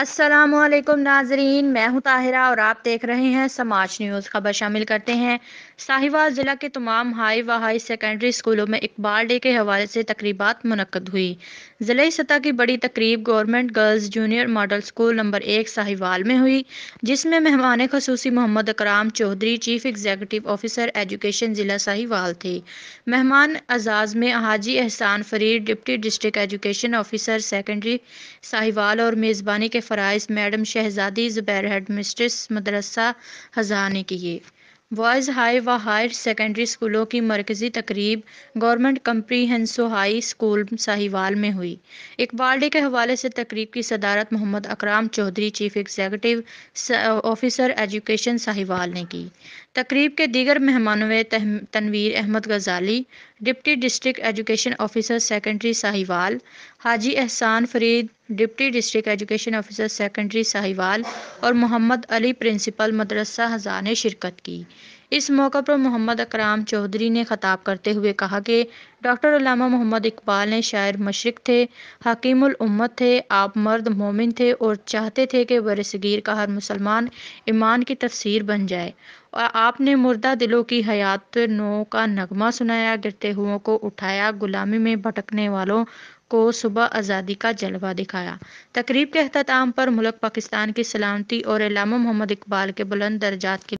असलकम नाजरीन मैं हूं ताहिरा और आप देख रहे हैं समाज न्यूज़ खबर शामिल करते हैं साहिवाल ज़िला के तमाम हाई व हाई सेकेंडरी स्कूलों में इकबाल डे के हवाले से तकरीबा मनकद हुई ज़िले सतह की बड़ी तकरीब government girls junior model school number एक साहिवाल में हुई जिसमें मेहमान खसूसी Mohammad Akram Chaudhry chief executive officer education ज़िला साहिवाल थे मेहमान अजाज़ में हाजी Ehsan Farid deputy district education officer secondary Sahiwal और मेज़बानी के फ़राइज़ madam Shahzadi Zubair headmistress मदरसा हज़ा ने किए बॉयज़ हाई व हायर सेकेंडरी स्कूलों की मरकज़ी तकरीब government comprehensive high school Sahiwal में हुई इकबाल डे के हवाले से तकरीब की सदारत Mohammad Akram Chaudhry chief executive officer education Sahiwal ने की तकरीब के दीगर मेहमानों में Tanveer Ahmed Ghazali deputy district education officer secondary Sahiwal हाजी Ehsan Farid deputy district education officer secondary Sahiwal और मोहम्मद अली प्रिंसिपल मदरसा हज़ार ने शिरकत की इस मौके पर मोहम्मद अकराम चौधरी ने ख़ताब करते हुए कहा कि डॉक्टर मोहम्मद इकबाल ने शायर मशरक थे हकीमुल उम्मत थे आप मर्द मोमिन थे और चाहते थे कि बरसगीर का हर मुसलमान ईमान की तफसीर बन जाए और आपने मुर्दा दिलों की हयात नो का नगमा सुनाया गिरते हुओं को उठाया गुलामी में भटकने वालों को सुबह आज़ादी का जलवा दिखाया तकरीब के अख्ताम पर मुल्क पाकिस्तान की सलामती और इलामा मोहम्मद इकबाल के बुलंद दर्जात के